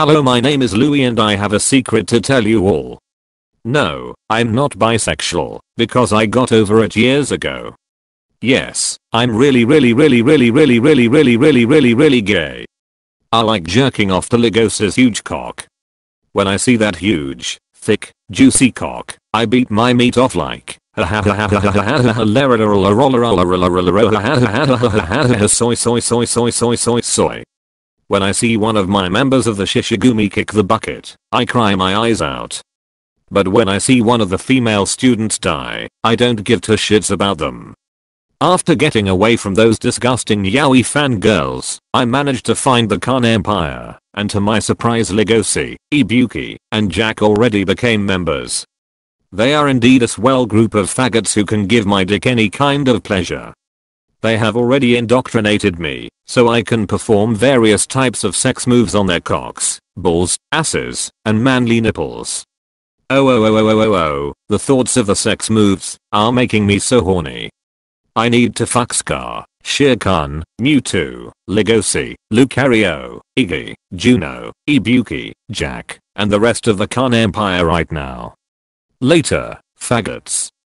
Hello my name is Louie and I have a secret to tell you all. No, I'm not bisexual, because I got over it years ago. Yes, I'm really really really really really really really really really really gay. I like jerking off to Legos's huge cock. When I see that huge, thick, juicy cock, I beat my meat off like soy soy soy soy soy soy soy soy when I see one of my members of the Shishigumi kick the bucket, I cry my eyes out. But when I see one of the female students die, I don't give two shits about them. After getting away from those disgusting yaoi fangirls, I managed to find the Khan Empire, and to my surprise Ligosi, Ibuki, and Jack already became members. They are indeed a swell group of faggots who can give my dick any kind of pleasure. They have already indoctrinated me, so I can perform various types of sex moves on their cocks, balls, asses, and manly nipples. Oh oh oh oh oh oh oh, the thoughts of the sex moves are making me so horny. I need to fuck Scar, Shere Khan, Mewtwo, Legosi, Lucario, Iggy, Juno, Ibuki, Jack, and the rest of the Khan Empire right now. Later, faggots.